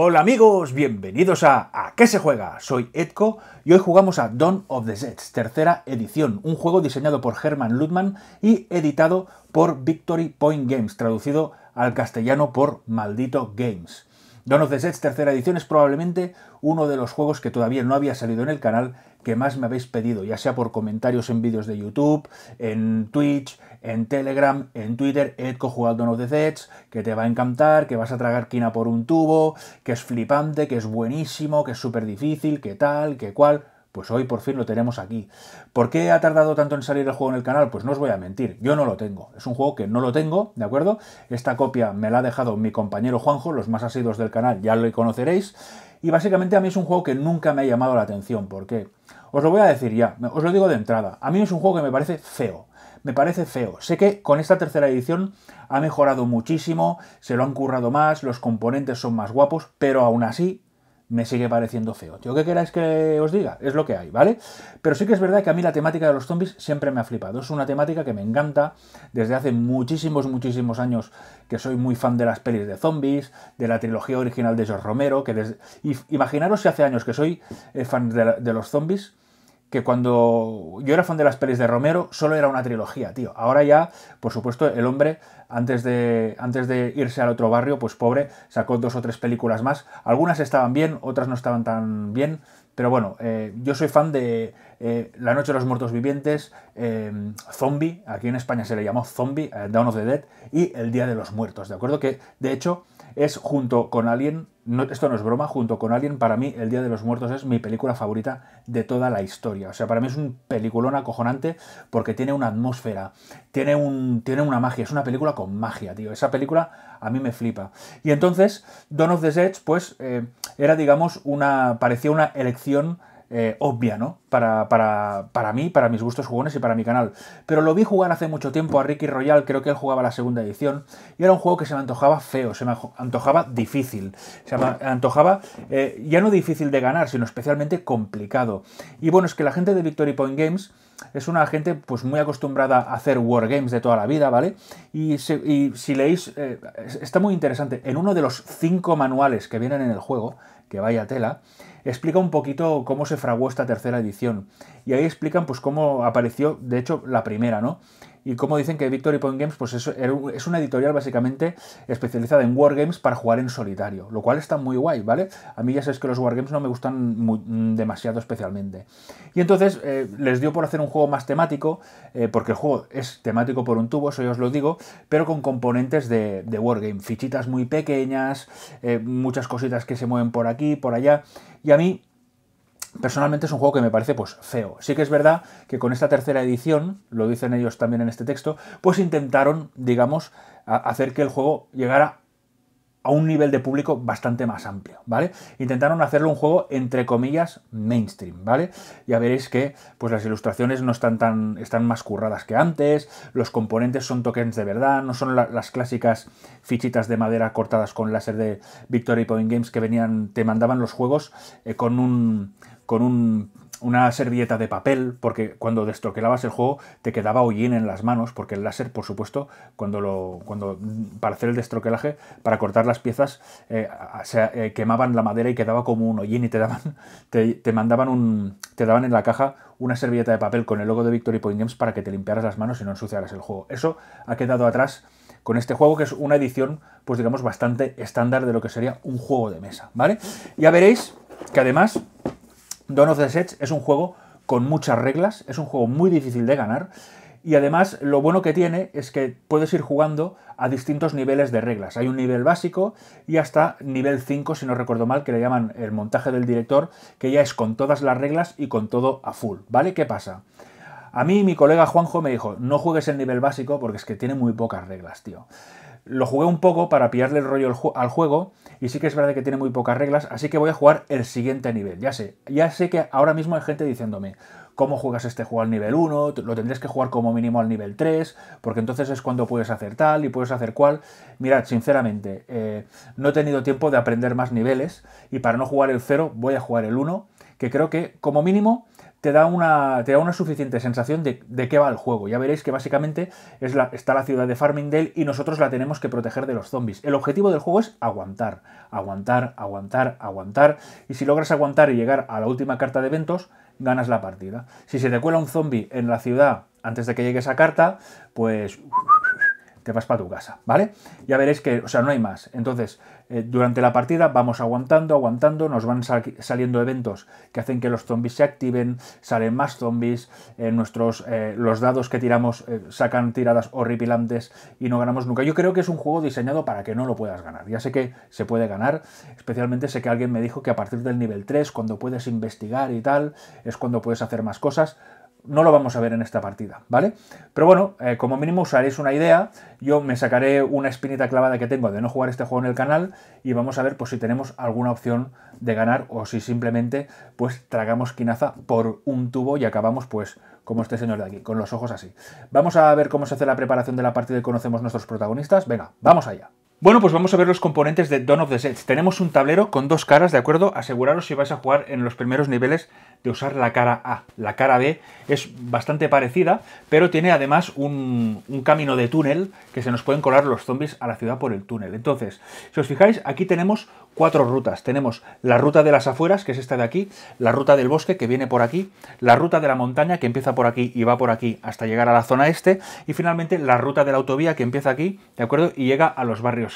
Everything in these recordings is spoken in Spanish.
Hola amigos, bienvenidos a ¿A qué se juega? Soy Edco y hoy jugamos a Dawn of the Sets, tercera edición, un juego diseñado por Herman Ludman y editado por Victory Point Games, traducido al castellano por Maldito Games. Dawn of the Sets tercera edición es probablemente uno de los juegos que todavía no había salido en el canal que más me habéis pedido, ya sea por comentarios en vídeos de YouTube, en Twitch, en Telegram, en Twitter, Edco jugando a of the que te va a encantar, que vas a tragar quina por un tubo, que es flipante, que es buenísimo, que es súper difícil, que tal, que cual. Pues hoy por fin lo tenemos aquí. ¿Por qué ha tardado tanto en salir el juego en el canal? Pues no os voy a mentir, yo no lo tengo. Es un juego que no lo tengo, ¿de acuerdo? Esta copia me la ha dejado mi compañero Juanjo, los más asiduos del canal ya lo conoceréis. Y básicamente a mí es un juego que nunca me ha llamado la atención. ¿Por qué? Os lo voy a decir ya, os lo digo de entrada. A mí es un juego que me parece feo. Me parece feo. Sé que con esta tercera edición ha mejorado muchísimo, se lo han currado más, los componentes son más guapos, pero aún así me sigue pareciendo feo. Yo que queráis que os diga, es lo que hay, ¿vale? Pero sí que es verdad que a mí la temática de los zombies siempre me ha flipado. Es una temática que me encanta desde hace muchísimos, muchísimos años que soy muy fan de las pelis de zombies, de la trilogía original de George Romero, que desde... Imaginaros si hace años que soy eh, fan de, de los zombies, que cuando yo era fan de las pelis de Romero solo era una trilogía, tío. Ahora ya, por supuesto, el hombre, antes de, antes de irse al otro barrio, pues pobre, sacó dos o tres películas más. Algunas estaban bien, otras no estaban tan bien. Pero bueno, eh, yo soy fan de eh, La Noche de los Muertos Vivientes, eh, Zombie, aquí en España se le llamó Zombie, Dawn of the Dead, y El Día de los Muertos, ¿de acuerdo? Que de hecho es junto con alguien no, esto no es broma, junto con alguien para mí El Día de los Muertos es mi película favorita de toda la historia. O sea, para mí es un peliculón acojonante porque tiene una atmósfera, tiene, un, tiene una magia, es una película con magia, tío. Esa película a mí me flipa. Y entonces, Don of the Edge, pues, eh, era, digamos, una, parecía una elección eh, obvia, ¿no? Para, para, para, mí, para mis gustos jugones y para mi canal. Pero lo vi jugar hace mucho tiempo a Ricky Royal, creo que él jugaba la segunda edición, y era un juego que se me antojaba feo, se me antojaba difícil, se me antojaba eh, ya no difícil de ganar, sino especialmente complicado. Y bueno, es que la gente de Victory Point Games es una gente pues muy acostumbrada a hacer wargames de toda la vida, ¿vale? Y, si leéis, eh, está muy interesante, en uno de los cinco manuales que vienen en el juego, que vaya tela, explica un poquito cómo se fraguó esta tercera edición. Y ahí explican pues cómo apareció, de hecho, la primera, ¿no? y como dicen que Victory Point Games pues es, una editorial básicamente especializada en wargames para jugar en solitario, lo cual está muy guay, ¿vale? A mí ya sabes que los wargames no me gustan mm, demasiado especialmente. Y entonces eh, les dio por hacer un juego más temático, eh, porque el juego es temático por un tubo, eso ya os lo digo, pero con componentes de, wargame, fichitas muy pequeñas, eh, muchas cositas que se mueven por aquí, por allá, y a mí Personalmente es un juego que me parece pues feo. Sí que es verdad que con esta tercera edición, lo dicen ellos también en este texto, pues intentaron, digamos, hacer que el juego llegara a un nivel de público bastante más amplio, ¿vale? Intentaron hacerlo un juego entre comillas mainstream, ¿vale? Ya veréis que pues las ilustraciones no están tan están más curradas que antes, los componentes son tokens de verdad, no son las clásicas fichitas de madera cortadas con láser de Victory Point Games que venían te mandaban los juegos eh, con un con una servilleta de papel, porque cuando destroquelabas el juego te quedaba hollín en las manos, porque el láser, por supuesto, cuando lo, cuando, mm, para hacer el destroquelaje, para cortar las piezas, eh, se eh, quemaban la madera y quedaba como un hollín y te daban, te, te, mandaban un, te daban en la caja una servilleta de papel con el logo de Victory Point Games para que te limpiaras las manos y no ensuciaras el juego. Eso ha quedado atrás con este juego, que es una edición, pues digamos, bastante estándar de lo que sería un juego de mesa, ¿vale? Ya veréis que además Dawn of the Sets es un juego con muchas reglas, es un juego muy difícil de ganar y además lo bueno que tiene es que puedes ir jugando a distintos niveles de reglas. Hay un nivel básico y hasta nivel 5, si no recuerdo mal, que le llaman el montaje del director, que ya es con todas las reglas y con todo a full, ¿vale? ¿Qué pasa? A mí mi colega Juanjo me dijo, no juegues el nivel básico porque es que tiene muy pocas reglas, tío. Lo jugué un poco para pillarle el rollo al juego y sí que es verdad que tiene muy pocas reglas, así que voy a jugar el siguiente nivel. Ya sé, ya sé que ahora mismo hay gente diciéndome, ¿cómo juegas este juego al nivel 1? Lo tendrías que jugar como mínimo al nivel 3, porque entonces es cuando puedes hacer tal y puedes hacer cual. Mirad, sinceramente, eh, no he tenido tiempo de aprender más niveles y para no jugar el 0 voy a jugar el 1, que creo que como mínimo te da una, te da una suficiente sensación de, de qué va el juego. Ya veréis que básicamente está la ciudad de Farmingdale y nosotros la tenemos que proteger de los zombies. El objetivo del juego es aguantar, aguantar, aguantar, aguantar. Y si logras aguantar y llegar a la última carta de eventos, ganas la partida. Si se te cuela un zombie en la ciudad antes de que llegue esa carta, pues te vas para tu casa, ¿vale? Ya veréis que, o sea, no hay más. Entonces, eh, durante la partida vamos aguantando, aguantando, nos van saliendo eventos que hacen que los zombies se activen, salen más zombies, eh, nuestros, eh, los dados que tiramos sacan tiradas horripilantes y no ganamos nunca. Yo creo que es un juego diseñado para que no lo puedas ganar. Ya sé que se puede ganar, especialmente sé que alguien me dijo que a partir del nivel 3, cuando puedes investigar y tal, es cuando puedes hacer más cosas no lo vamos a ver en esta partida, ¿vale? Pero bueno, eh, como mínimo os una idea, yo me sacaré una espinita clavada que tengo de no jugar este juego en el canal y vamos a ver pues, si tenemos alguna opción de ganar o si simplemente pues tragamos quinaza por un tubo y acabamos pues como este señor de aquí, con los ojos así. Vamos a ver cómo se hace la preparación de la partida y conocemos nuestros protagonistas. Venga, vamos allá. Bueno, pues vamos a ver los componentes de Dawn of the Sets. Tenemos un tablero con dos caras, ¿de acuerdo? Aseguraros si vais a jugar en los primeros niveles de usar la cara A. La cara B es bastante parecida, pero tiene además un, un camino de túnel que se nos pueden colar los zombies a la ciudad por el túnel. Entonces, si os fijáis, aquí tenemos cuatro rutas. Tenemos la ruta de las afueras, que es esta de aquí, la ruta del bosque, que viene por aquí, la ruta de la montaña, que empieza por aquí y va por aquí hasta llegar a la zona este, y finalmente la ruta de la autovía, que empieza aquí, ¿de acuerdo? Y llega a los barrios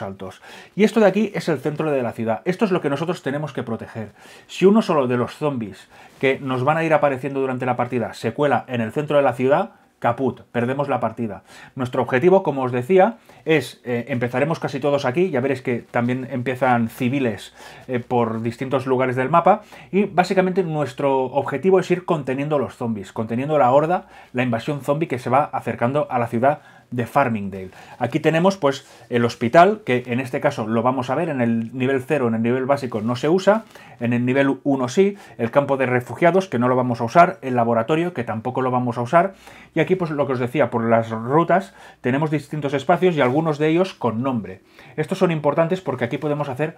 y esto de aquí es el centro de la ciudad. Esto es lo que nosotros tenemos que proteger. Si uno solo de los zombies que nos van a ir apareciendo durante la partida se cuela en el centro de la ciudad, caput, perdemos la partida. Nuestro objetivo, como os decía, es eh, empezaremos casi todos aquí, ya veréis que también empiezan civiles eh, por distintos lugares del mapa, y básicamente nuestro objetivo es ir conteniendo los zombies, conteniendo la horda, la invasión zombie que se va acercando a la ciudad de Farmingdale. Aquí tenemos pues el hospital, que en este caso lo vamos a ver, en el nivel 0, en el nivel básico no se usa, en el nivel 1 sí, el campo de refugiados, que no lo vamos a usar, el laboratorio, que tampoco lo vamos a usar, y aquí pues lo que os decía, por las rutas tenemos distintos espacios y algunos de ellos con nombre. Estos son importantes porque aquí podemos hacer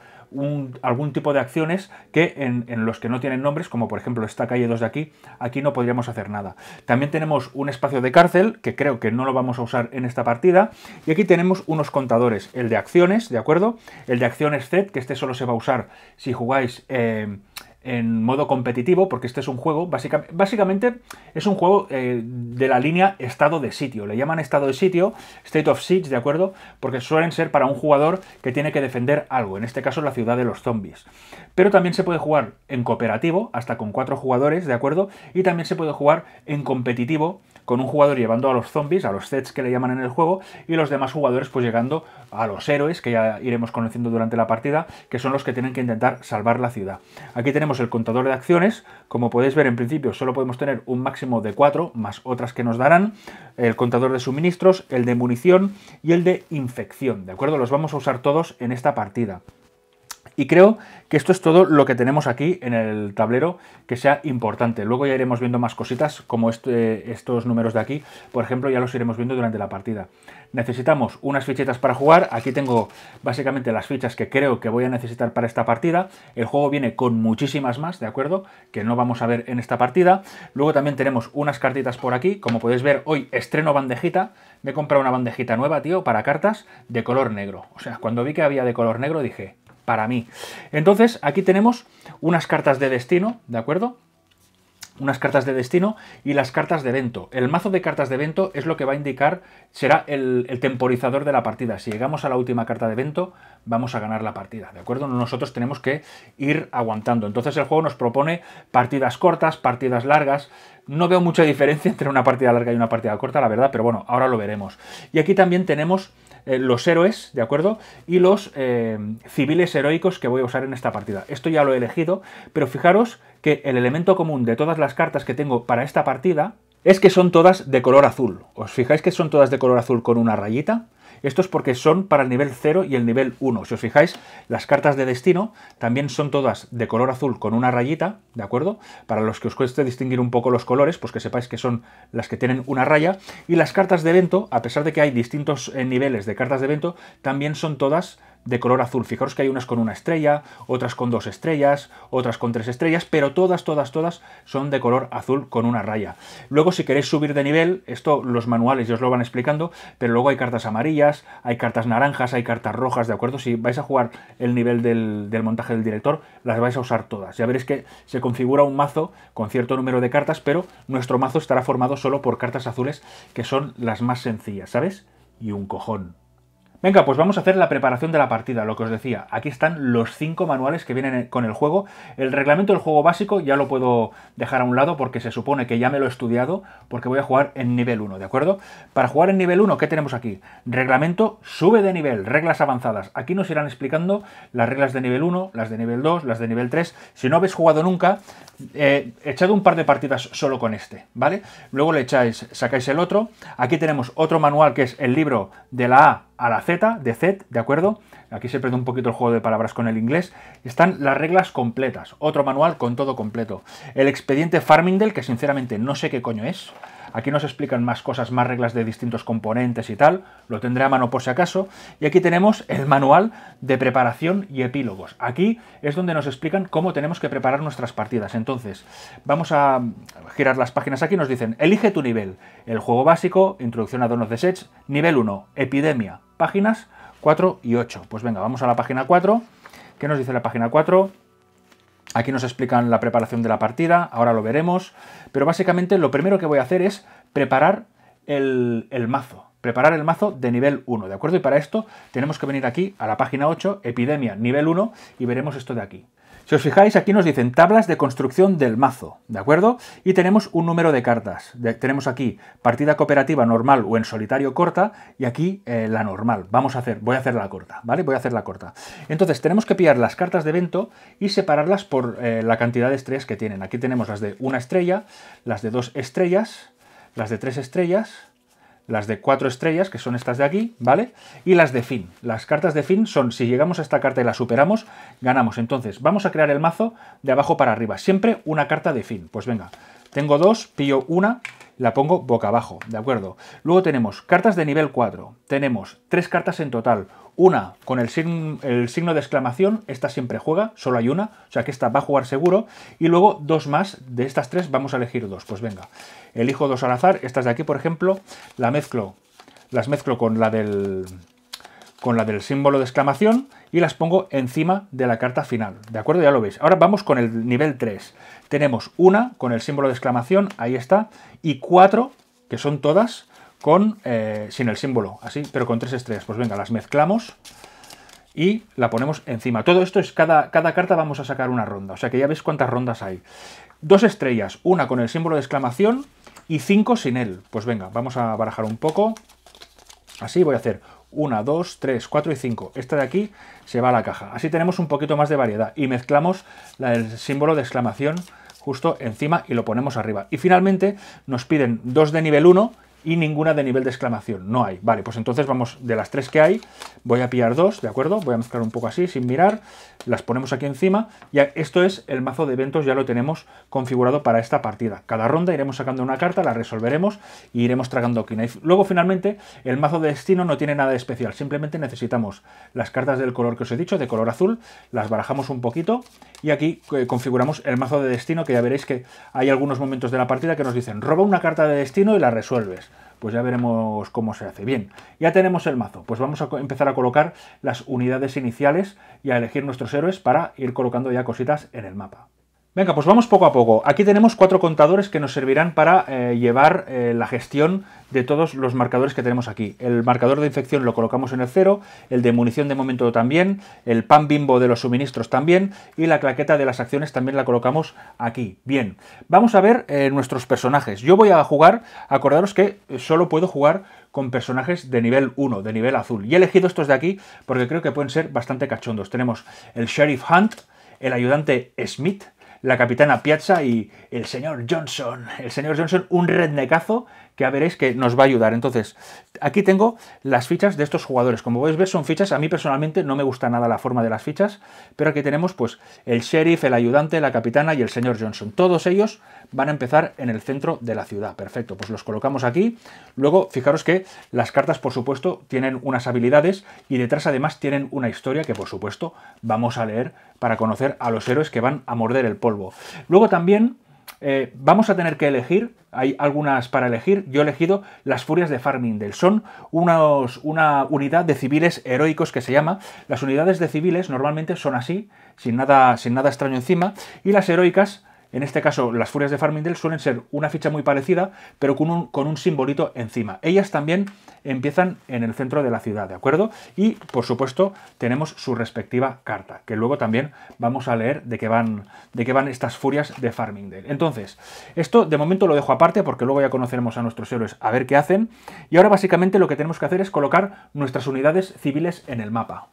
algún tipo de acciones que en, en los que no tienen nombres, como por ejemplo esta calle 2 de aquí, aquí no podríamos hacer nada. También tenemos un espacio de cárcel, que creo que no lo vamos a usar en esta partida. Y aquí tenemos unos contadores, el de acciones, ¿de acuerdo? El de acciones Z, que este solo se va a usar si jugáis... Eh, en modo competitivo, porque este es un juego, básicamente es un juego eh, de la línea estado de sitio. Le llaman estado de sitio, state of siege, ¿de acuerdo? Porque suelen ser para un jugador que tiene que defender algo, en este caso la ciudad de los zombies. Pero también se puede jugar en cooperativo, hasta con cuatro jugadores, ¿de acuerdo? Y también se puede jugar en competitivo con un jugador llevando a los zombies, a los sets que le llaman en el juego, y los demás jugadores pues llegando a los héroes, que ya iremos conociendo durante la partida, que son los que tienen que intentar salvar la ciudad. Aquí tenemos el contador de acciones, como podéis ver en principio solo podemos tener un máximo de 4, más otras que nos darán, el contador de suministros, el de munición y el de infección, ¿de acuerdo? Los vamos a usar todos en esta partida. Y creo que esto es todo lo que tenemos aquí en el tablero que sea importante. Luego ya iremos viendo más cositas como este, estos números de aquí. Por ejemplo, ya los iremos viendo durante la partida. Necesitamos unas fichitas para jugar. Aquí tengo básicamente las fichas que creo que voy a necesitar para esta partida. El juego viene con muchísimas más, ¿de acuerdo? Que no vamos a ver en esta partida. Luego también tenemos unas cartitas por aquí. Como podéis ver, hoy estreno bandejita. Me he comprado una bandejita nueva, tío, para cartas de color negro. O sea, cuando vi que había de color negro dije, para mí. Entonces, aquí tenemos unas cartas de destino, ¿de acuerdo? unas cartas de destino y las cartas de evento. El mazo de cartas de evento es lo que va a indicar, será el, temporizador de la partida. Si llegamos a la última carta de evento, vamos a ganar la partida, ¿de acuerdo? Nosotros tenemos que ir aguantando. Entonces el juego nos propone partidas cortas, partidas largas. No veo mucha diferencia entre una partida larga y una partida corta, la verdad, pero bueno, ahora lo veremos. Y aquí también tenemos eh, los héroes, ¿de acuerdo? Y los eh, civiles heroicos que voy a usar en esta partida. Esto ya lo he elegido, pero fijaros que el elemento común de todas las cartas que tengo para esta partida es que son todas de color azul. ¿Os fijáis que son todas de color azul con una rayita? Esto es porque son para el nivel 0 y el nivel 1. Si os fijáis, las cartas de destino también son todas de color azul con una rayita, ¿de acuerdo? Para los que os cueste distinguir un poco los colores, pues que sepáis que son las que tienen una raya. Y las cartas de evento, a pesar de que hay distintos eh, niveles de cartas de evento, también son todas de color azul. Fijaros que hay unas con una estrella, otras con dos estrellas, otras con tres estrellas, pero todas, todas, todas son de color azul con una raya. Luego, si queréis subir de nivel, esto los manuales ya os lo van explicando, pero luego hay cartas amarillas, hay cartas naranjas, hay cartas rojas, ¿de acuerdo? Si vais a jugar el nivel del, del, montaje del director, las vais a usar todas. Ya veréis que se configura un mazo con cierto número de cartas, pero nuestro mazo estará formado solo por cartas azules, que son las más sencillas, ¿sabes? Y un cojón. Venga, pues vamos a hacer la preparación de la partida, lo que os decía. Aquí están los cinco manuales que vienen con el juego. El reglamento del juego básico ya lo puedo dejar a un lado porque se supone que ya me lo he estudiado porque voy a jugar en nivel 1, ¿de acuerdo? Para jugar en nivel 1, ¿qué tenemos aquí? Reglamento, sube de nivel, reglas avanzadas. Aquí nos irán explicando las reglas de nivel 1, las de nivel 2, las de nivel 3. Si no habéis jugado nunca, eh, echad un par de partidas solo con este, ¿vale? Luego le echáis, sacáis el otro. Aquí tenemos otro manual que es el libro de la A a la Z, de Z, ¿de acuerdo? Aquí se pierde un poquito el juego de palabras con el inglés. Están las reglas completas, otro manual con todo completo. El expediente Farmingdale, que sinceramente no sé qué coño es. Aquí nos explican más cosas, más reglas de distintos componentes y tal. Lo tendré a mano por si acaso. Y aquí tenemos el manual de preparación y epílogos. Aquí es donde nos explican cómo tenemos que preparar nuestras partidas. Entonces, vamos a girar las páginas aquí. Nos dicen, elige tu nivel. El juego básico, introducción a donos de sets, nivel 1, epidemia páginas 4 y 8. Pues venga, vamos a la página 4. ¿Qué nos dice la página 4? Aquí nos explican la preparación de la partida, ahora lo veremos, pero básicamente lo primero que voy a hacer es preparar el, el, mazo, preparar el mazo de nivel 1, ¿de acuerdo? Y para esto tenemos que venir aquí a la página 8, epidemia nivel 1, y veremos esto de aquí. Si os fijáis, aquí nos dicen tablas de construcción del mazo, ¿de acuerdo? Y tenemos un número de cartas. tenemos aquí partida cooperativa normal o en solitario corta y aquí eh, la normal. Vamos a hacer, voy a hacer la corta, ¿vale? Voy a hacer la corta. Entonces tenemos que pillar las cartas de evento y separarlas por eh, la cantidad de estrellas que tienen. Aquí tenemos las de una estrella, las de dos estrellas, las de tres estrellas, las de cuatro estrellas, que son estas de aquí, ¿vale? Y las de fin. Las cartas de fin son, si llegamos a esta carta y la superamos, ganamos. Entonces, vamos a crear el mazo de abajo para arriba. Siempre una carta de fin. Pues venga, tengo dos, pillo una, la pongo boca abajo, ¿de acuerdo? Luego tenemos cartas de nivel 4. Tenemos tres cartas en total. Una con el signo, el signo, de exclamación, esta siempre juega, solo hay una, o sea que esta va a jugar seguro. Y luego dos más, de estas tres vamos a elegir dos, pues venga elijo dos al azar. Estas de aquí, por ejemplo, la mezclo, las mezclo con la del con la del símbolo de exclamación y las pongo encima de la carta final. ¿De acuerdo? Ya lo veis. Ahora vamos con el nivel 3. Tenemos una con el símbolo de exclamación, ahí está, y cuatro, que son todas, con eh, sin el símbolo, así, pero con tres estrellas. Pues venga, las mezclamos y la ponemos encima. Todo esto es cada, cada carta vamos a sacar una ronda, o sea que ya veis cuántas rondas hay. Dos estrellas, una con el símbolo de exclamación y 5 sin él. Pues venga, vamos a barajar un poco. Así voy a hacer 1, 2, 3, 4 y 5. Esta de aquí se va a la caja. Así tenemos un poquito más de variedad. Y mezclamos el símbolo de exclamación justo encima y lo ponemos arriba. Y finalmente nos piden dos de nivel 1 y ninguna de nivel de exclamación. No hay. Vale, pues entonces vamos, de las tres que hay, voy a pillar dos, ¿de acuerdo? Voy a mezclar un poco así, sin mirar. Las ponemos aquí encima. Y esto es el mazo de eventos, ya lo tenemos configurado para esta partida. Cada ronda iremos sacando una carta, la resolveremos y e iremos tragando Knife. Luego, finalmente, el mazo de destino no tiene nada especial. Simplemente necesitamos las cartas del color que os he dicho, de color azul, las barajamos un poquito y aquí eh, configuramos el mazo de destino, que ya veréis que hay algunos momentos de la partida que nos dicen roba una carta de destino y la resuelves pues ya veremos cómo se hace. Bien, ya tenemos el mazo, pues vamos a empezar a colocar las unidades iniciales y a elegir nuestros héroes para ir colocando ya cositas en el mapa. Venga, pues vamos poco a poco. Aquí tenemos cuatro contadores que nos servirán para eh, llevar eh, la gestión de todos los marcadores que tenemos aquí. El marcador de infección lo colocamos en el cero, el de munición de momento también, el pan bimbo de los suministros también y la claqueta de las acciones también la colocamos aquí. Bien, vamos a ver eh, nuestros personajes. Yo voy a jugar, acordaros que solo puedo jugar con personajes de nivel 1, de nivel azul. Y he elegido estos de aquí porque creo que pueden ser bastante cachondos. Tenemos el Sheriff Hunt, el ayudante Smith, la capitana Piazza y el señor Johnson. El señor Johnson, un rednecazo que veréis que nos va a ayudar. Entonces, aquí tengo las fichas de estos jugadores. Como podéis ver, son fichas. A mí personalmente no me gusta nada la forma de las fichas, pero aquí tenemos pues el sheriff, el ayudante, la capitana y el señor Johnson. Todos ellos van a empezar en el centro de la ciudad. Perfecto, pues los colocamos aquí. Luego, fijaros que las cartas, por supuesto, tienen unas habilidades y detrás además tienen una historia que, por supuesto, vamos a leer para conocer a los héroes que van a morder el polvo. Luego también eh, vamos a tener que elegir, hay algunas para elegir, yo he elegido las furias de del son unos, una unidad de civiles heroicos que se llama, las unidades de civiles normalmente son así, sin nada, sin nada extraño encima, y las heroicas... En este caso, las furias de Farmingdale suelen ser una ficha muy parecida, pero con un, con un simbolito encima. Ellas también empiezan en el centro de la ciudad, ¿de acuerdo? Y, por supuesto, tenemos su respectiva carta, que luego también vamos a leer de qué van, de qué van estas furias de Farmingdale. Entonces, esto de momento lo dejo aparte porque luego ya conoceremos a nuestros héroes a ver qué hacen. Y ahora básicamente lo que tenemos que hacer es colocar nuestras unidades civiles en el mapa.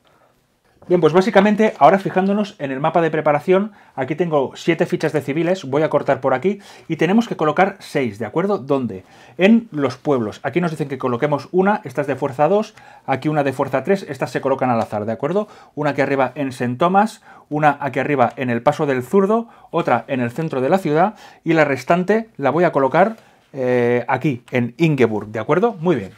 Bien, pues básicamente ahora fijándonos en el mapa de preparación, aquí tengo siete fichas de civiles, voy a cortar por aquí y tenemos que colocar seis, ¿de acuerdo? ¿Dónde? En los pueblos. Aquí nos dicen que coloquemos una, estas de fuerza 2, aquí una de fuerza 3, estas se colocan al azar, ¿de acuerdo? Una aquí arriba en Thomas, una aquí arriba en el Paso del Zurdo, otra en el centro de la ciudad y la restante la voy a colocar eh, aquí, en Ingeburg, ¿de acuerdo? Muy bien.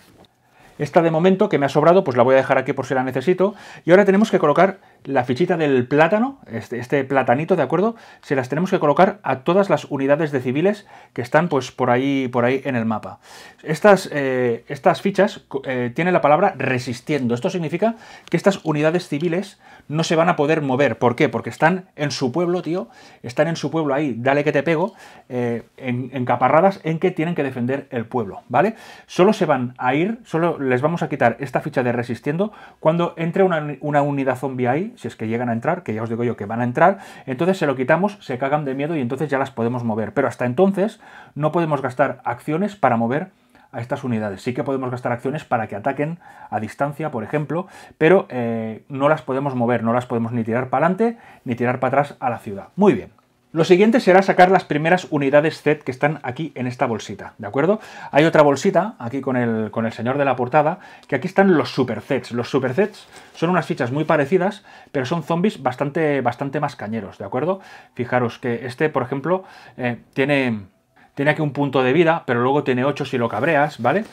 Esta de momento, que me ha sobrado, pues la voy a dejar aquí por si la necesito. Y ahora tenemos que colocar la fichita del plátano, este, este platanito, ¿de acuerdo? Se las tenemos que colocar a todas las unidades de civiles que están pues por ahí, por ahí en el mapa. Estas, eh, estas fichas eh, tienen la palabra resistiendo. Esto significa que estas unidades civiles no se van a poder mover. ¿Por qué? Porque están en su pueblo, tío, están en su pueblo ahí, dale que te pego, eh, en, encaparradas en que tienen que defender el pueblo, ¿vale? Solo se van a ir, solo les vamos a quitar esta ficha de resistiendo cuando entre una, una unidad zombie ahí, si es que llegan a entrar, que ya os digo yo que van a entrar, entonces se lo quitamos, se cagan de miedo y entonces ya las podemos mover. Pero hasta entonces no podemos gastar acciones para mover a estas unidades. Sí que podemos gastar acciones para que ataquen a distancia, por ejemplo, pero eh, no las podemos mover, no las podemos ni tirar para adelante ni tirar para atrás a la ciudad. Muy bien. Lo siguiente será sacar las primeras unidades Z que están aquí en esta bolsita, ¿de acuerdo? Hay otra bolsita, aquí con el, con el señor de la portada, que aquí están los Super sets Los Super sets son unas fichas muy parecidas, pero son zombies bastante, bastante más cañeros, ¿de acuerdo? Fijaros que este, por ejemplo, eh, tiene tiene aquí un punto de vida, pero luego tiene 8 si lo cabreas, ¿vale?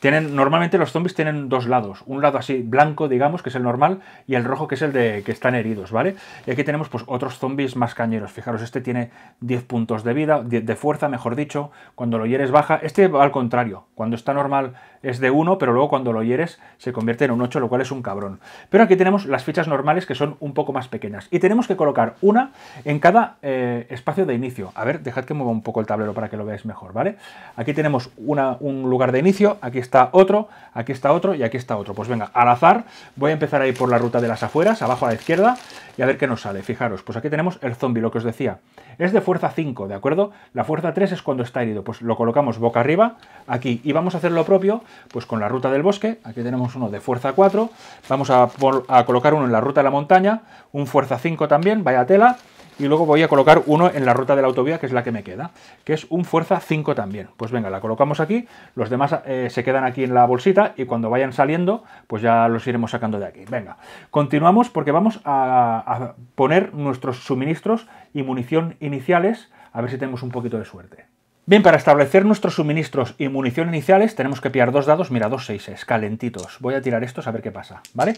Tienen, normalmente los zombies tienen dos lados, un lado así blanco, digamos, que es el normal, y el rojo que es el de que están heridos, ¿vale? Y aquí tenemos pues otros zombies más cañeros, fijaros, este tiene 10 puntos de vida, de fuerza, mejor dicho, cuando lo hieres baja, este va al contrario, cuando está normal es de 1, pero luego cuando lo hieres se convierte en un 8, lo cual es un cabrón. Pero aquí tenemos las fichas normales que son un poco más pequeñas. Y tenemos que colocar una en cada eh, espacio de inicio. A ver, dejad que mueva un poco el tablero para que lo veáis mejor, ¿vale? Aquí tenemos un lugar de inicio, aquí está otro, aquí está otro y aquí está otro. Pues venga, al azar voy a empezar ahí por la ruta de las afueras, abajo a la izquierda, y a ver qué nos sale. Fijaros, pues aquí tenemos el zombie, lo que os decía. Es de fuerza 5, ¿de acuerdo? La fuerza 3 es cuando está herido. Pues lo colocamos boca arriba, aquí, y vamos a hacer lo propio pues con la ruta del bosque, aquí tenemos uno de fuerza 4, vamos a, colocar uno en la ruta de la montaña, un fuerza 5 también, vaya tela, y luego voy a colocar uno en la ruta de la autovía, que es la que me queda, que es un fuerza 5 también. Pues venga, la colocamos aquí, los demás eh, se quedan aquí en la bolsita y cuando vayan saliendo, pues ya los iremos sacando de aquí. Venga, continuamos porque vamos a poner nuestros suministros y munición iniciales, a ver si tenemos un poquito de suerte. Bien, para establecer nuestros suministros y munición iniciales tenemos que pillar dos dados, mira, dos seises, calentitos. Voy a tirar estos a ver qué pasa, ¿vale?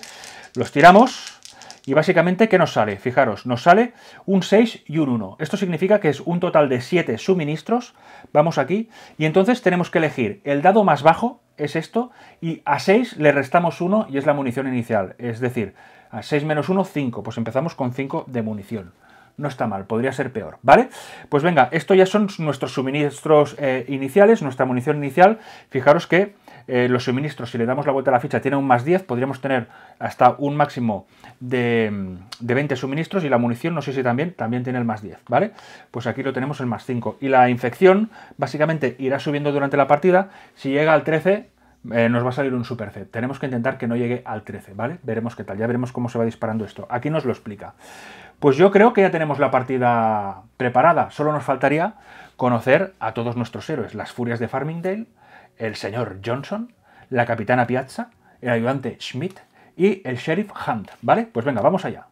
Los tiramos y básicamente, ¿qué nos sale? Fijaros, nos sale un 6 y un 1. Esto significa que es un total de 7 suministros, vamos aquí, y entonces tenemos que elegir el dado más bajo, es esto, y a 6 le restamos 1 y es la munición inicial, es decir, a 6 menos 1, 5, pues empezamos con 5 de munición no está mal, podría ser peor, ¿vale? Pues venga, esto ya son nuestros suministros eh, iniciales, nuestra munición inicial. Fijaros que eh, los suministros, si le damos la vuelta a la ficha, tiene un más 10, podríamos tener hasta un máximo de, mm, de 20 suministros y la munición, no sé si también, también tiene el más 10, ¿vale? Pues aquí lo tenemos el más 5. Y la infección, básicamente, irá subiendo durante la partida. Si llega al 13, eh, nos va a salir un super set. Tenemos que intentar que no llegue al 13, ¿vale? Veremos qué tal, ya veremos cómo se va disparando esto. Aquí nos lo explica. Pues yo creo que ya tenemos la partida preparada, solo nos faltaría conocer a todos nuestros héroes, las furias de Farmingdale, el señor Johnson, la capitana Piazza, el ayudante Schmidt y el sheriff Hunt, ¿vale? Pues venga, vamos allá.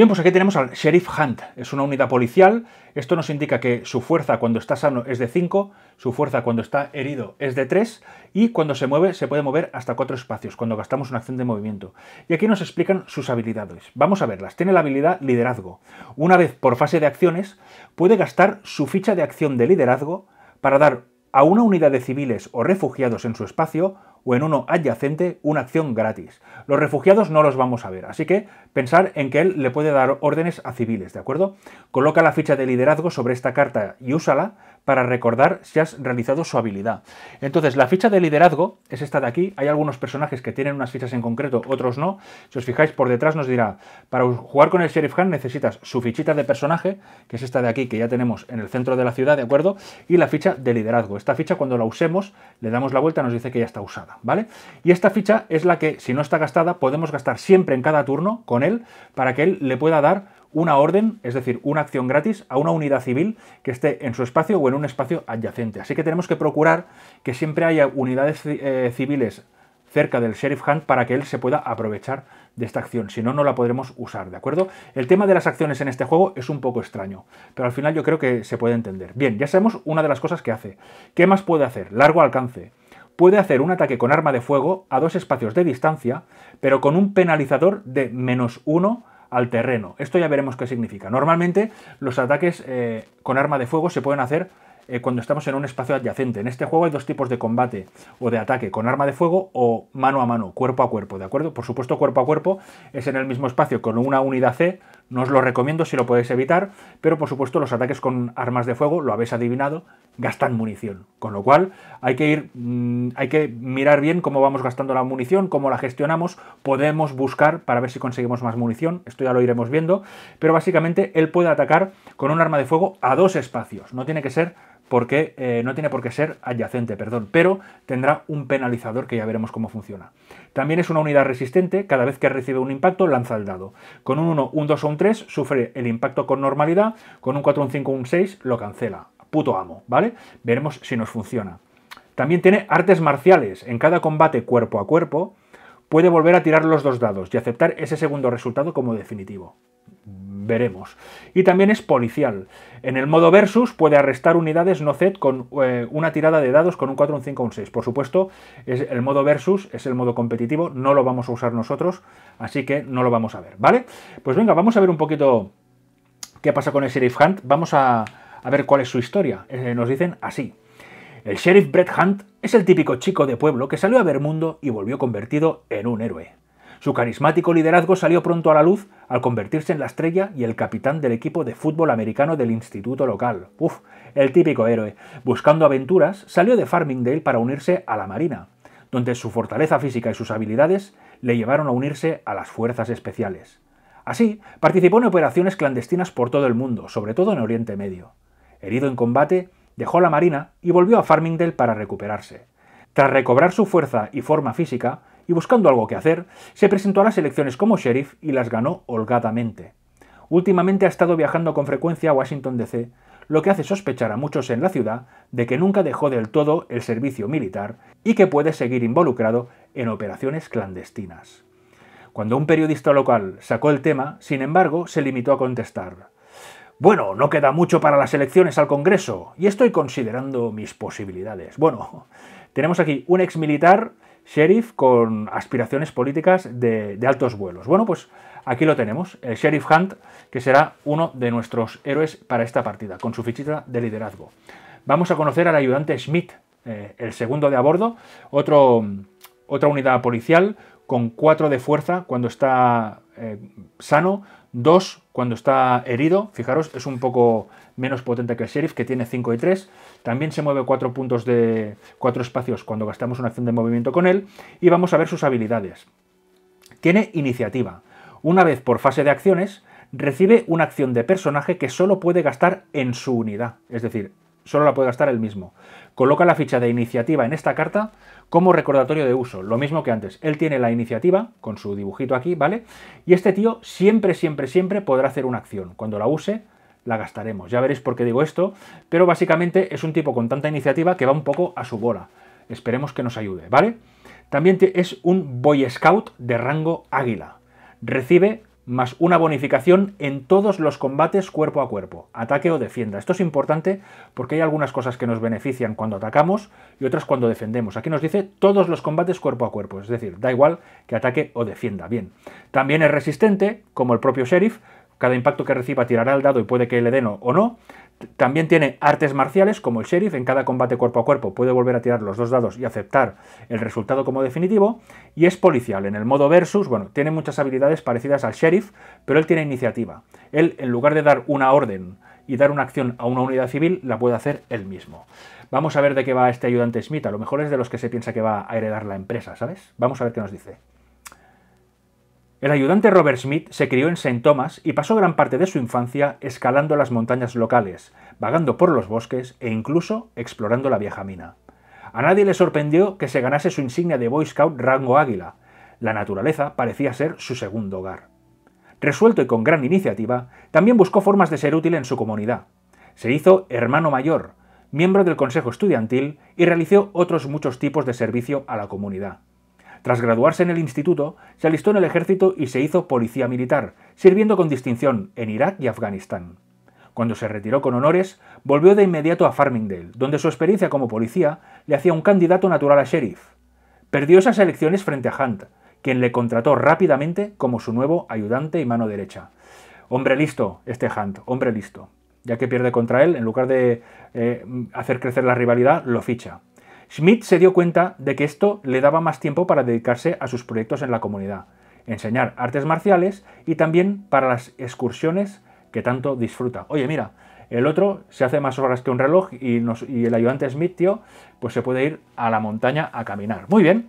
Bien, pues aquí tenemos al Sheriff Hunt, es una unidad policial, esto nos indica que su fuerza cuando está sano es de 5, su fuerza cuando está herido es de 3 y cuando se mueve se puede mover hasta 4 espacios, cuando gastamos una acción de movimiento. Y aquí nos explican sus habilidades. Vamos a verlas. Tiene la habilidad liderazgo. Una vez por fase de acciones puede gastar su ficha de acción de liderazgo para dar a una unidad de civiles o refugiados en su espacio o en uno adyacente una acción gratis. Los refugiados no los vamos a ver, así que pensar en que él le puede dar órdenes a civiles, ¿de acuerdo? Coloca la ficha de liderazgo sobre esta carta y úsala para recordar si has realizado su habilidad. Entonces, la ficha de liderazgo es esta de aquí. Hay algunos personajes que tienen unas fichas en concreto, otros no. Si os fijáis, por detrás nos dirá, para jugar con el Sheriff Han necesitas su fichita de personaje, que es esta de aquí, que ya tenemos en el centro de la ciudad, ¿de acuerdo? Y la ficha de liderazgo. Esta ficha, cuando la usemos, le damos la vuelta, nos dice que ya está usada, ¿vale? Y esta ficha es la que, si no está gastada, podemos gastar siempre en cada turno con él, para que él le pueda dar una orden, es decir, una acción gratis a una unidad civil que esté en su espacio o en un espacio adyacente. Así que tenemos que procurar que siempre haya unidades eh, civiles cerca del sheriff Hank para que él se pueda aprovechar de esta acción, si no, no la podremos usar, ¿de acuerdo? El tema de las acciones en este juego es un poco extraño, pero al final yo creo que se puede entender. Bien, ya sabemos una de las cosas que hace. ¿Qué más puede hacer? Largo alcance. Puede hacer un ataque con arma de fuego a dos espacios de distancia, pero con un penalizador de menos uno al terreno. Esto ya veremos qué significa. Normalmente los ataques eh, con arma de fuego se pueden hacer eh, cuando estamos en un espacio adyacente. En este juego hay dos tipos de combate o de ataque, con arma de fuego o mano a mano, cuerpo a cuerpo, ¿de acuerdo? Por supuesto, cuerpo a cuerpo es en el mismo espacio con una unidad C no os lo recomiendo si lo podéis evitar, pero por supuesto los ataques con armas de fuego, lo habéis adivinado, gastan munición. Con lo cual hay que ir, mm, hay que mirar bien cómo vamos gastando la munición, cómo la gestionamos, podemos buscar para ver si conseguimos más munición, esto ya lo iremos viendo, pero básicamente él puede atacar con un arma de fuego a dos espacios, no tiene que ser porque eh, no tiene por qué ser adyacente, perdón, pero tendrá un penalizador que ya veremos cómo funciona. También es una unidad resistente, cada vez que recibe un impacto lanza el dado. Con un 1, un 2 o un 3 sufre el impacto con normalidad, con un 4, un 5, un 6 lo cancela. Puto amo, ¿vale? Veremos si nos funciona. También tiene artes marciales, en cada combate cuerpo a cuerpo puede volver a tirar los dos dados y aceptar ese segundo resultado como definitivo veremos. Y también es policial. En el modo versus puede arrestar unidades no Z con eh, una tirada de dados con un 4, un 5, un 6. Por supuesto, es el modo versus es el modo competitivo, no lo vamos a usar nosotros, así que no lo vamos a ver, ¿vale? Pues venga, vamos a ver un poquito qué pasa con el Sheriff Hunt. Vamos a, ver cuál es su historia. Eh, nos dicen así. El sheriff Brett Hunt es el típico chico de pueblo que salió a ver mundo y volvió convertido en un héroe. Su carismático liderazgo salió pronto a la luz al convertirse en la estrella y el capitán del equipo de fútbol americano del instituto local. Uf, el típico héroe. Buscando aventuras, salió de Farmingdale para unirse a la Marina, donde su fortaleza física y sus habilidades le llevaron a unirse a las fuerzas especiales. Así, participó en operaciones clandestinas por todo el mundo, sobre todo en Oriente Medio. Herido en combate, dejó la Marina y volvió a Farmingdale para recuperarse. Tras recobrar su fuerza y forma física, y buscando algo que hacer, se presentó a las elecciones como sheriff y las ganó holgadamente. Últimamente ha estado viajando con frecuencia a Washington DC, lo que hace sospechar a muchos en la ciudad de que nunca dejó del todo el servicio militar y que puede seguir involucrado en operaciones clandestinas. Cuando un periodista local sacó el tema, sin embargo, se limitó a contestar. Bueno, no queda mucho para las elecciones al Congreso y estoy considerando mis posibilidades. Bueno, tenemos aquí un ex militar sheriff con aspiraciones políticas de, altos vuelos. Bueno, pues aquí lo tenemos, el sheriff Hunt, que será uno de nuestros héroes para esta partida, con su fichita de liderazgo. Vamos a conocer al ayudante Schmidt, eh, el segundo de a bordo, otra unidad policial con cuatro de fuerza cuando está eh, sano, 2 cuando está herido, fijaros, es un poco menos potente que el sheriff, que tiene 5 y 3. También se mueve 4 puntos de 4 espacios cuando gastamos una acción de movimiento con él. Y vamos a ver sus habilidades. Tiene iniciativa. Una vez por fase de acciones, recibe una acción de personaje que solo puede gastar en su unidad. Es decir, solo la puede gastar él mismo. Coloca la ficha de iniciativa en esta carta como recordatorio de uso, lo mismo que antes. Él tiene la iniciativa con su dibujito aquí, ¿vale? Y este tío siempre, siempre, siempre podrá hacer una acción. Cuando la use, la gastaremos. Ya veréis por qué digo esto, pero básicamente es un tipo con tanta iniciativa que va un poco a su bola. Esperemos que nos ayude, ¿vale? También es un Boy Scout de rango águila. Recibe más una bonificación en todos los combates cuerpo a cuerpo, ataque o defienda. Esto es importante porque hay algunas cosas que nos benefician cuando atacamos y otras cuando defendemos. Aquí nos dice todos los combates cuerpo a cuerpo, es decir, da igual que ataque o defienda. Bien, también es resistente, como el propio sheriff, cada impacto que reciba tirará el dado y puede que le den o no, también tiene artes marciales, como el sheriff, en cada combate cuerpo a cuerpo puede volver a tirar los dos dados y aceptar el resultado como definitivo. Y es policial, en el modo versus, bueno, tiene muchas habilidades parecidas al sheriff, pero él tiene iniciativa. Él, en lugar de dar una orden y dar una acción a una unidad civil, la puede hacer él mismo. Vamos a ver de qué va este ayudante Smith, a lo mejor es de los que se piensa que va a heredar la empresa, ¿sabes? Vamos a ver qué nos dice. El ayudante Robert Smith se crió en St. Thomas y pasó gran parte de su infancia escalando las montañas locales, vagando por los bosques e incluso explorando la vieja mina. A nadie le sorprendió que se ganase su insignia de Boy Scout rango águila. La naturaleza parecía ser su segundo hogar. Resuelto y con gran iniciativa, también buscó formas de ser útil en su comunidad. Se hizo hermano mayor, miembro del consejo estudiantil y realizó otros muchos tipos de servicio a la comunidad. Tras graduarse en el instituto, se alistó en el ejército y se hizo policía militar, sirviendo con distinción en Irak y Afganistán. Cuando se retiró con honores, volvió de inmediato a Farmingdale, donde su experiencia como policía le hacía un candidato natural a sheriff. Perdió esas elecciones frente a Hunt, quien le contrató rápidamente como su nuevo ayudante y mano derecha. Hombre listo, este Hunt, hombre listo. Ya que pierde contra él, en lugar de eh, hacer crecer la rivalidad, lo ficha. Schmidt se dio cuenta de que esto le daba más tiempo para dedicarse a sus proyectos en la comunidad, enseñar artes marciales y también para las excursiones que tanto disfruta. Oye, mira, el otro se hace más horas que un reloj y, el ayudante Schmidt, tío, pues se puede ir a la montaña a caminar. Muy bien,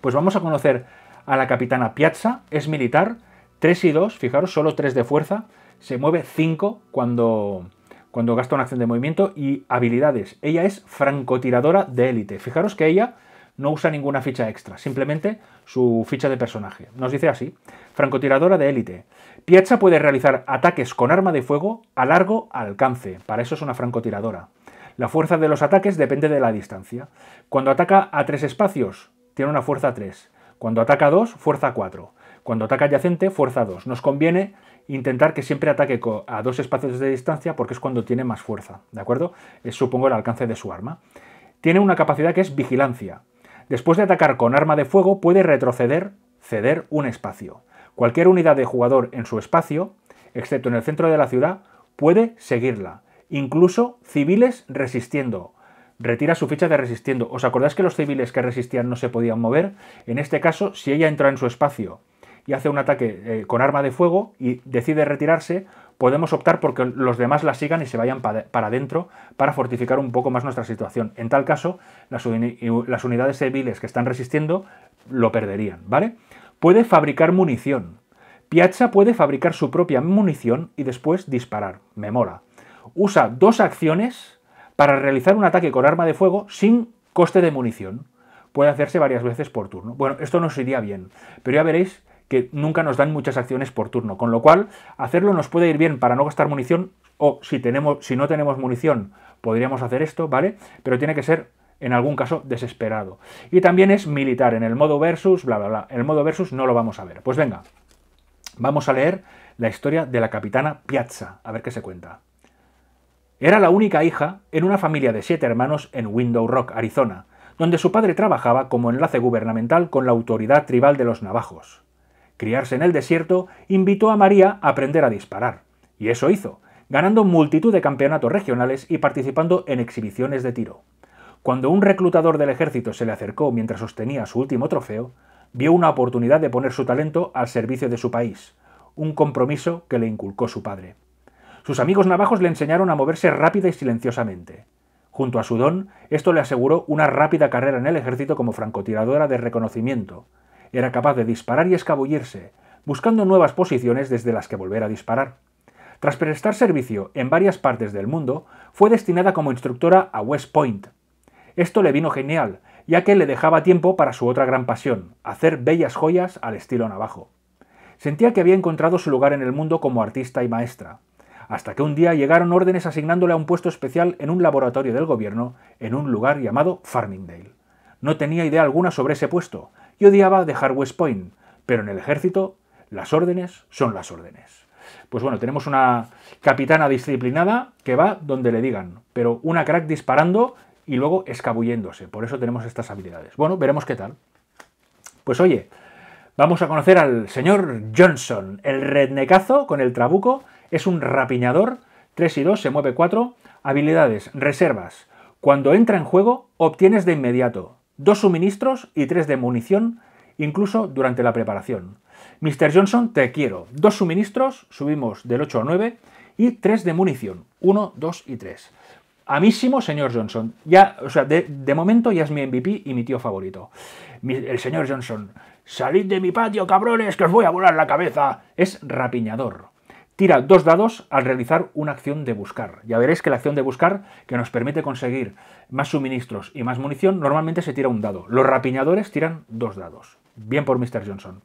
pues vamos a conocer a la capitana Piazza, es militar, 3 y 2, fijaros, solo 3 de fuerza, se mueve 5 cuando cuando gasta una acción de movimiento y habilidades. Ella es francotiradora de élite. Fijaros que ella no usa ninguna ficha extra, simplemente su ficha de personaje. Nos dice así, francotiradora de élite. Piazza puede realizar ataques con arma de fuego a largo alcance, para eso es una francotiradora. La fuerza de los ataques depende de la distancia. Cuando ataca a tres espacios, tiene una fuerza 3. Cuando ataca a dos, fuerza 4. Cuando ataca adyacente, fuerza 2. Nos conviene intentar que siempre ataque a dos espacios de distancia porque es cuando tiene más fuerza, ¿de acuerdo? Es, supongo, el alcance de su arma. Tiene una capacidad que es vigilancia. Después de atacar con arma de fuego, puede retroceder, ceder un espacio. Cualquier unidad de jugador en su espacio, excepto en el centro de la ciudad, puede seguirla. Incluso civiles resistiendo. Retira su ficha de resistiendo. ¿Os acordáis que los civiles que resistían no se podían mover? En este caso, si ella entra en su espacio y hace un ataque eh, con arma de fuego y decide retirarse, podemos optar porque los demás la sigan y se vayan para adentro para fortificar un poco más nuestra situación. En tal caso, las, unidades civiles que están resistiendo lo perderían, ¿vale? Puede fabricar munición. Piazza puede fabricar su propia munición y después disparar. Me mola. Usa dos acciones para realizar un ataque con arma de fuego sin coste de munición. Puede hacerse varias veces por turno. Bueno, esto nos iría bien, pero ya veréis que nunca nos dan muchas acciones por turno, con lo cual hacerlo nos puede ir bien para no gastar munición o si, tenemos, si no tenemos munición podríamos hacer esto, ¿vale? Pero tiene que ser en algún caso desesperado. Y también es militar en el modo versus, bla, bla, bla. El modo versus no lo vamos a ver. Pues venga, vamos a leer la historia de la capitana Piazza, a ver qué se cuenta. Era la única hija en una familia de siete hermanos en Window Rock, Arizona, donde su padre trabajaba como enlace gubernamental con la autoridad tribal de los navajos criarse en el desierto, invitó a María a aprender a disparar. Y eso hizo, ganando multitud de campeonatos regionales y participando en exhibiciones de tiro. Cuando un reclutador del ejército se le acercó mientras sostenía su último trofeo, vio una oportunidad de poner su talento al servicio de su país, un compromiso que le inculcó su padre. Sus amigos navajos le enseñaron a moverse rápida y silenciosamente. Junto a su don, esto le aseguró una rápida carrera en el ejército como francotiradora de reconocimiento, era capaz de disparar y escabullirse, buscando nuevas posiciones desde las que volver a disparar. Tras prestar servicio en varias partes del mundo, fue destinada como instructora a West Point. Esto le vino genial, ya que le dejaba tiempo para su otra gran pasión, hacer bellas joyas al estilo navajo. Sentía que había encontrado su lugar en el mundo como artista y maestra, hasta que un día llegaron órdenes asignándole a un puesto especial en un laboratorio del gobierno en un lugar llamado Farmingdale. No tenía idea alguna sobre ese puesto, y odiaba dejar West Point, pero en el ejército las órdenes son las órdenes. Pues bueno, tenemos una capitana disciplinada que va donde le digan, pero una crack disparando y luego escabulléndose. Por eso tenemos estas habilidades. Bueno, veremos qué tal. Pues oye, vamos a conocer al señor Johnson, el rednecazo con el trabuco, es un rapiñador, 3 y 2, se mueve 4, habilidades, reservas. Cuando entra en juego, obtienes de inmediato dos suministros y tres de munición, incluso durante la preparación. Mr. Johnson, te quiero. Dos suministros, subimos del 8 a 9, y tres de munición. 1, 2 y 3. Amísimo, señor Johnson. Ya, o sea, de, momento ya es mi MVP y mi tío favorito. el señor Johnson. Salid de mi patio, cabrones, que os voy a volar la cabeza. Es rapiñador tira dos dados al realizar una acción de buscar. Ya veréis que la acción de buscar, que nos permite conseguir más suministros y más munición, normalmente se tira un dado. Los rapiñadores tiran dos dados. Bien por Mr. Johnson.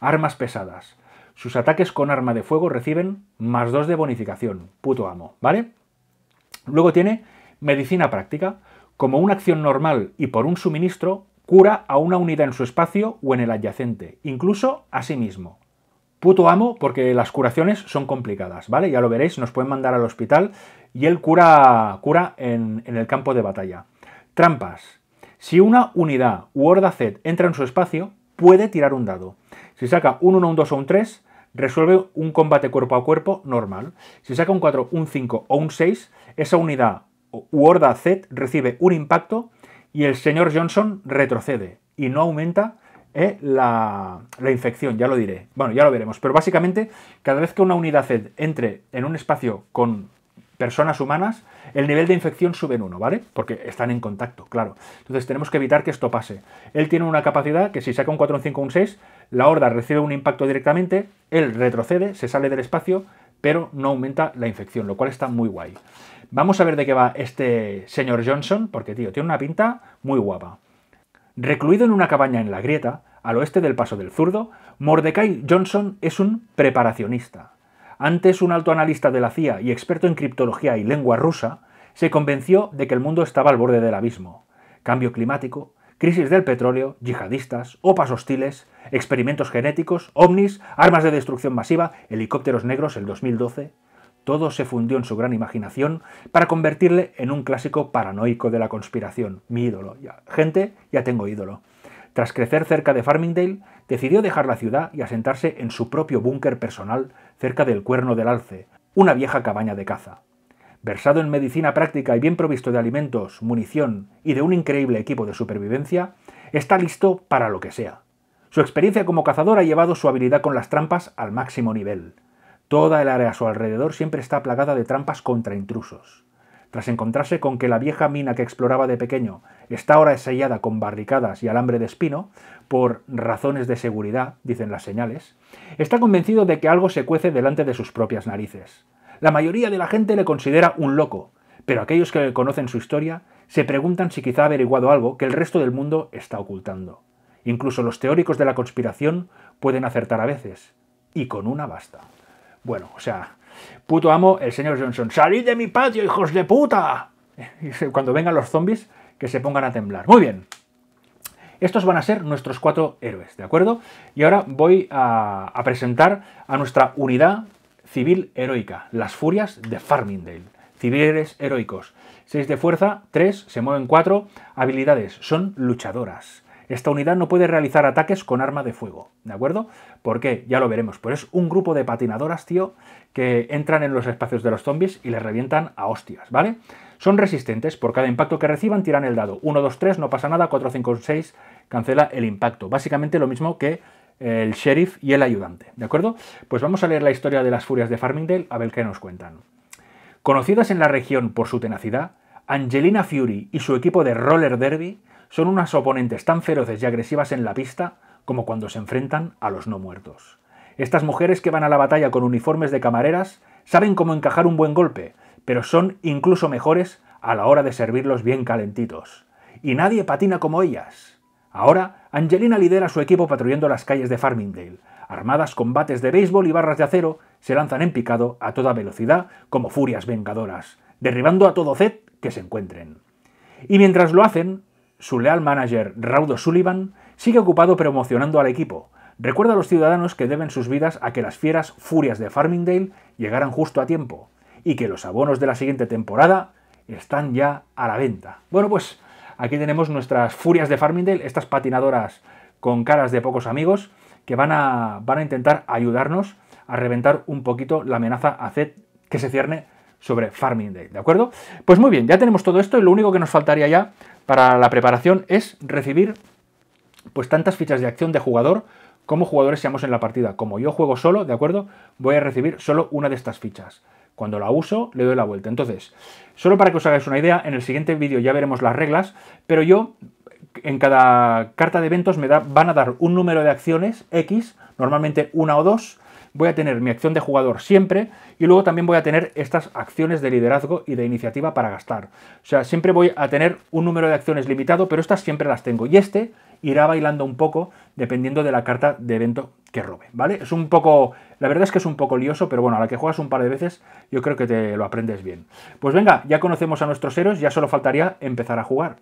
Armas pesadas. Sus ataques con arma de fuego reciben más dos de bonificación. Puto amo, ¿vale? Luego tiene medicina práctica. Como una acción normal y por un suministro, cura a una unidad en su espacio o en el adyacente, incluso a sí mismo. Puto amo porque las curaciones son complicadas, ¿vale? Ya lo veréis, nos pueden mandar al hospital y él cura, cura en, en el campo de batalla. Trampas. Si una unidad u horda Z entra en su espacio, puede tirar un dado. Si saca un 1, un 2 o un 3, resuelve un combate cuerpo a cuerpo normal. Si saca un 4, un 5 o un 6, esa unidad u horda Z recibe un impacto y el señor Johnson retrocede y no aumenta ¿eh? la, infección, ya lo diré. Bueno, ya lo veremos. Pero básicamente, cada vez que una unidad entre en un espacio con personas humanas, el nivel de infección sube en uno, ¿vale? Porque están en contacto, claro. Entonces tenemos que evitar que esto pase. Él tiene una capacidad que si saca un 4, un 5, un 6, la horda recibe un impacto directamente, él retrocede, se sale del espacio, pero no aumenta la infección, lo cual está muy guay. Vamos a ver de qué va este señor Johnson, porque, tío, tiene una pinta muy guapa. Recluido en una cabaña en la grieta, al oeste del Paso del Zurdo, Mordecai Johnson es un preparacionista. Antes un alto analista de la CIA y experto en criptología y lengua rusa, se convenció de que el mundo estaba al borde del abismo. Cambio climático, crisis del petróleo, yihadistas, opas hostiles, experimentos genéticos, ovnis, armas de destrucción masiva, helicópteros negros el 2012. Todo se fundió en su gran imaginación para convertirle en un clásico paranoico de la conspiración. Mi ídolo. Ya. Gente, ya tengo ídolo. Tras crecer cerca de Farmingdale, decidió dejar la ciudad y asentarse en su propio búnker personal cerca del Cuerno del Alce, una vieja cabaña de caza. Versado en medicina práctica y bien provisto de alimentos, munición y de un increíble equipo de supervivencia, está listo para lo que sea. Su experiencia como cazador ha llevado su habilidad con las trampas al máximo nivel. Toda el área a su alrededor siempre está plagada de trampas contra intrusos tras encontrarse con que la vieja mina que exploraba de pequeño está ahora sellada con barricadas y alambre de espino, por razones de seguridad, dicen las señales, está convencido de que algo se cuece delante de sus propias narices. La mayoría de la gente le considera un loco, pero aquellos que conocen su historia se preguntan si quizá ha averiguado algo que el resto del mundo está ocultando. Incluso los teóricos de la conspiración pueden acertar a veces, y con una basta. Bueno, o sea, Puto amo, el señor Johnson, salid de mi patio, hijos de puta. Cuando vengan los zombies, que se pongan a temblar. Muy bien. Estos van a ser nuestros cuatro héroes, ¿de acuerdo? Y ahora voy a, presentar a nuestra unidad civil heroica, las furias de Farmingdale. Civiles heroicos. 6 de fuerza, 3, se mueven 4. Habilidades, son luchadoras. Esta unidad no puede realizar ataques con arma de fuego, ¿de acuerdo? ¿Por qué? Ya lo veremos. Pues es un grupo de patinadoras, tío, que entran en los espacios de los zombies y les revientan a hostias, ¿vale? Son resistentes, por cada impacto que reciban tiran el dado. 1, 2, 3, no pasa nada, 4, 5, 6, cancela el impacto. Básicamente lo mismo que el sheriff y el ayudante, ¿de acuerdo? Pues vamos a leer la historia de las furias de Farmingdale a ver qué nos cuentan. Conocidas en la región por su tenacidad, Angelina Fury y su equipo de roller derby son unas oponentes tan feroces y agresivas en la pista como cuando se enfrentan a los no muertos. Estas mujeres que van a la batalla con uniformes de camareras saben cómo encajar un buen golpe, pero son incluso mejores a la hora de servirlos bien calentitos. Y nadie patina como ellas. Ahora, Angelina lidera su equipo patrullando las calles de Farmingdale. Armadas con bates de béisbol y barras de acero, se lanzan en picado a toda velocidad como furias vengadoras, derribando a todo Zed que se encuentren. Y mientras lo hacen, su leal manager Raudo Sullivan, sigue ocupado promocionando al equipo. Recuerda a los ciudadanos que deben sus vidas a que las fieras furias de Farmingdale llegaran justo a tiempo y que los abonos de la siguiente temporada están ya a la venta. Bueno, pues aquí tenemos nuestras furias de Farmingdale, estas patinadoras con caras de pocos amigos que van a, van a intentar ayudarnos a reventar un poquito la amenaza a Zed que se cierne sobre Farming Day, ¿de acuerdo? Pues muy bien, ya tenemos todo esto y lo único que nos faltaría ya para la preparación es recibir pues tantas fichas de acción de jugador como jugadores seamos en la partida. Como yo juego solo, ¿de acuerdo? Voy a recibir solo una de estas fichas. Cuando la uso, le doy la vuelta. Entonces, solo para que os hagáis una idea, en el siguiente vídeo ya veremos las reglas, pero yo en cada carta de eventos me van a dar un número de acciones X, normalmente una o dos, voy a tener mi acción de jugador siempre y luego también voy a tener estas acciones de liderazgo y de iniciativa para gastar. O sea, siempre voy a tener un número de acciones limitado, pero estas siempre las tengo. Y este irá bailando un poco dependiendo de la carta de evento que robe, ¿vale? Es un poco, la verdad es que es un poco lioso, pero bueno, a la que juegas un par de veces yo creo que te lo aprendes bien. Pues venga, ya conocemos a nuestros héroes, ya solo faltaría empezar a jugar.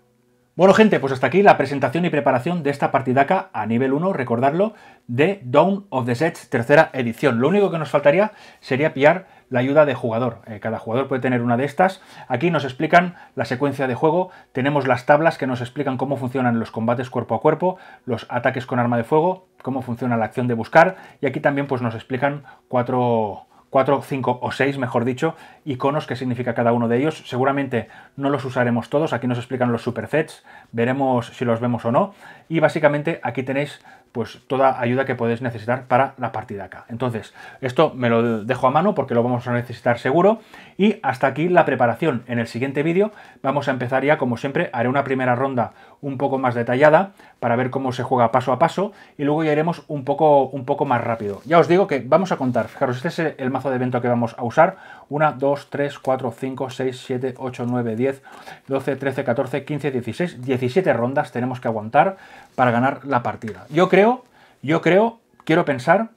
Bueno, gente, pues hasta aquí la presentación y preparación de esta partidaca a nivel 1, recordarlo, de Dawn of the Sets tercera edición. Lo único que nos faltaría sería pillar la ayuda de jugador. Eh, cada jugador puede tener una de estas. Aquí nos explican la secuencia de juego, tenemos las tablas que nos explican cómo funcionan los combates cuerpo a cuerpo, los ataques con arma de fuego, cómo funciona la acción de buscar y aquí también pues nos explican cuatro 4, 5 o 6, mejor dicho, iconos que significa cada uno de ellos. Seguramente no los usaremos todos, aquí nos explican los supersets, veremos si los vemos o no. Y básicamente aquí tenéis pues toda ayuda que podéis necesitar para la partida acá. Entonces, esto me lo dejo a mano porque lo vamos a necesitar seguro. Y hasta aquí la preparación. En el siguiente vídeo vamos a empezar ya, como siempre, haré una primera ronda un poco más detallada para ver cómo se juega paso a paso y luego ya iremos un poco, un poco más rápido. Ya os digo que vamos a contar, fijaros, este es el mazo de evento que vamos a usar. 1, 2, 3, 4, 5, 6, 7, 8, 9, 10, 12, 13, 14, 15, 16, 17 rondas tenemos que aguantar para ganar la partida. Yo creo, yo creo, quiero pensar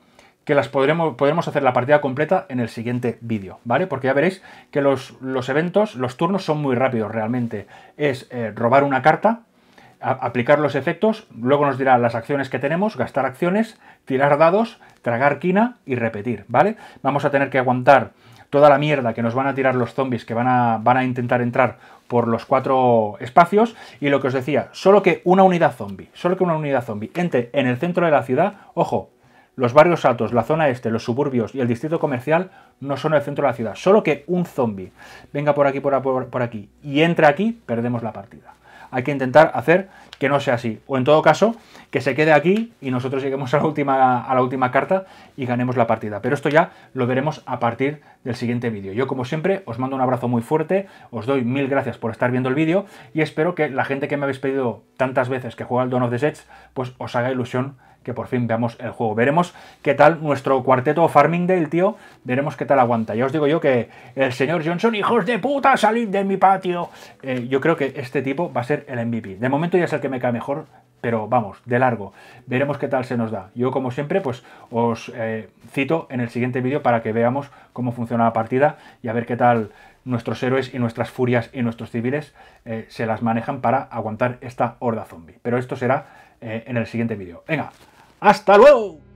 que las podremos, podremos hacer la partida completa en el siguiente vídeo, ¿vale? Porque ya veréis que los, eventos, los turnos son muy rápidos realmente. Es eh, robar una carta, aplicar los efectos, luego nos dirá las acciones que tenemos, gastar acciones, tirar dados, tragar quina y repetir, ¿vale? Vamos a tener que aguantar toda la mierda que nos van a tirar los zombies que van a, van a intentar entrar por los cuatro espacios. Y lo que os decía, solo que una unidad zombie, solo que una unidad zombie entre en el centro de la ciudad, ojo, los barrios altos, la zona este, los suburbios y el distrito comercial no son el centro de la ciudad. Solo que un zombie venga por aquí, por, por, por aquí y entre aquí, perdemos la partida hay que intentar hacer que no sea así. O en todo caso, que se quede aquí y nosotros lleguemos a la última, a la última carta y ganemos la partida. Pero esto ya lo veremos a partir del siguiente vídeo. Yo, como siempre, os mando un abrazo muy fuerte, os doy mil gracias por estar viendo el vídeo y espero que la gente que me habéis pedido tantas veces que juega al Dawn of the Sets, pues os haga ilusión que por fin veamos el juego. Veremos qué tal nuestro cuarteto farming del tío. Veremos qué tal aguanta. Ya os digo yo que el señor Johnson, hijos de puta, salid de mi patio. Eh, yo creo que este tipo va a ser el MVP. De momento ya es el que me cae mejor, pero vamos, de largo. Veremos qué tal se nos da. Yo, como siempre, pues os eh, cito en el siguiente vídeo para que veamos cómo funciona la partida y a ver qué tal nuestros héroes y nuestras furias y nuestros civiles eh, se las manejan para aguantar esta horda zombie. Pero esto será en el siguiente vídeo. Venga, ¡Hasta luego!